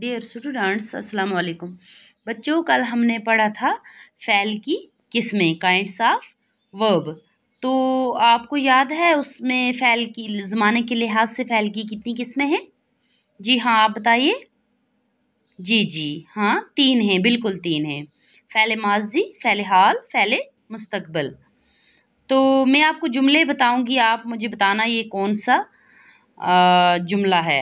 Dear students अस्सलाम वालेकुम बच्चों कल हमने पढ़ा था फैल की किस्में काइंड्स ऑफ वर्ब तो आपको याद है उसमें फैल की ज़माने के लिहाज से फैल की कितनी किस्में हैं जी हाँ आप बताइए जी जी हाँ तीन हैं बिल्कुल तीन हैं फैल माजी फैल हाल फैल मुस्तकबल तो मैं आपको जुमले बताऊंगी आप मुझे बताना ये कौन सा जुमला है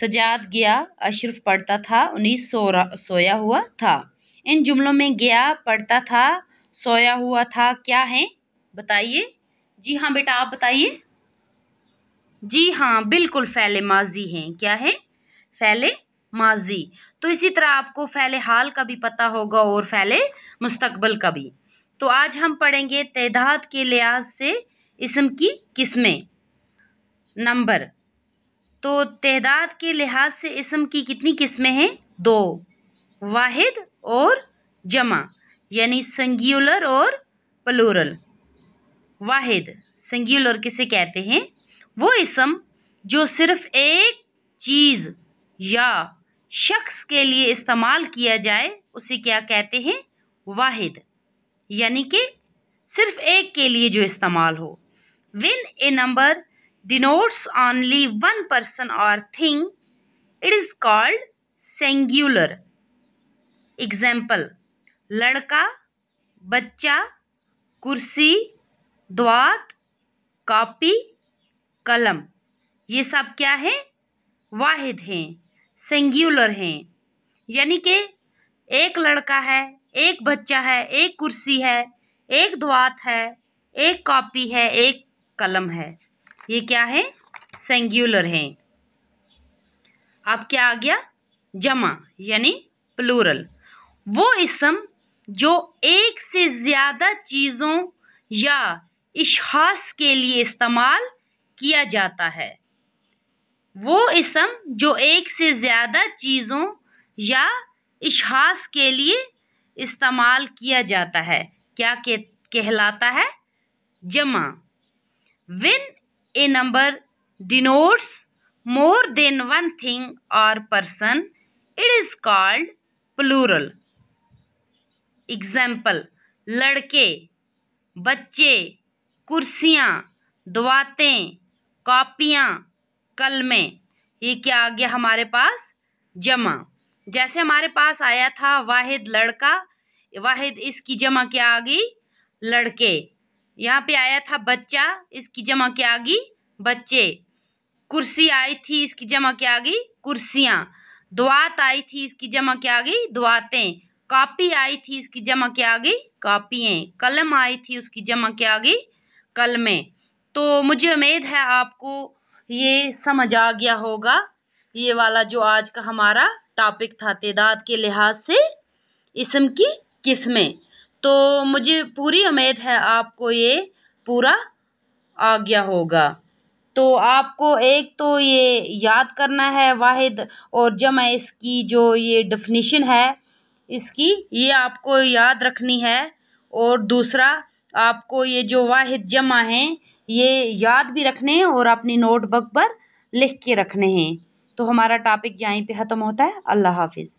सजाद गया अशरफ पढ़ता था उन्नीस सोया हुआ था इन जुमलों में गया पढ़ता था सोया हुआ था क्या है बताइए जी हाँ बेटा आप बताइए जी हाँ बिल्कुल फैले माजी हैं क्या है फैले माजी तो इसी तरह आपको फैले हाल का भी पता होगा और फैले मुस्तकबल का भी तो आज हम पढ़ेंगे तदाद के लिहाज से इसम की किस्में नंबर तो तदाद के लिहाज से इसम की कितनी किस्में हैं दो वाहिद और जमा यानी संगुलर और प्लूरल वाहिद संगीलर किसे कहते हैं वो इसम जो सिर्फ एक चीज़ या शख्स के लिए इस्तेमाल किया जाए उसे क्या कहते हैं वाहिद यानी कि सिर्फ एक के लिए जो इस्तेमाल हो when a number denotes only one person और thing it is called singular. Example लड़का बच्चा कुर्सी द्वात कॉपी कलम ये सब क्या है वाहिद हैं सिंगुलर हैं यानी कि एक लड़का है एक बच्चा है एक कुर्सी है एक द्वात है एक कॉपी है एक कलम है ये क्या है सेंगुलर है अब क्या आ गया जमा यानी प्लूरल वो इसम जो एक से ज़्यादा चीज़ों या इशास के लिए इस्तेमाल किया जाता है वो इसम जो एक से ज़्यादा चीज़ों या इशास के लिए इस्तेमाल किया जाता है क्या के, कहलाता है जमा when a number denotes more than one thing और person it is called plural example लड़के बच्चे कुर्सियाँ दवातें कापियाँ कलमें ये क्या आ गया हमारे पास जमा जैसे हमारे पास आया था वाहिद लड़का वाहिद इसकी जमा क्या आ गई लड़के यहाँ पे आया था बच्चा इसकी जमा क्या आ गई बच्चे कुर्सी आई थी इसकी जमा क्या आ गई कुर्सियाँ दुआत आई थी इसकी जमा क्या आ गई दुआतें कापी आई थी इसकी जमा क्या आ गई कापियाँ कलम आई थी उसकी जमा क्या आ गई कलमें तो मुझे उम्मीद है आपको ये समझ आ गया होगा ये वाला जो आज का हमारा टॉपिक था तदाद के लिहाज से इसम की किस्में तो मुझे पूरी उम्मीद है आपको ये पूरा आ गया होगा तो आपको एक तो ये याद करना है वाहिद और जमा इसकी जो ये डेफिनेशन है इसकी ये आपको याद रखनी है और दूसरा आपको ये जो वाहिद जमा हैं ये याद भी रखने हैं और अपनी नोटबुक पर लिख के रखने हैं तो हमारा टॉपिक यहीं पे ख़त्म होता है अल्लाह हाफिज़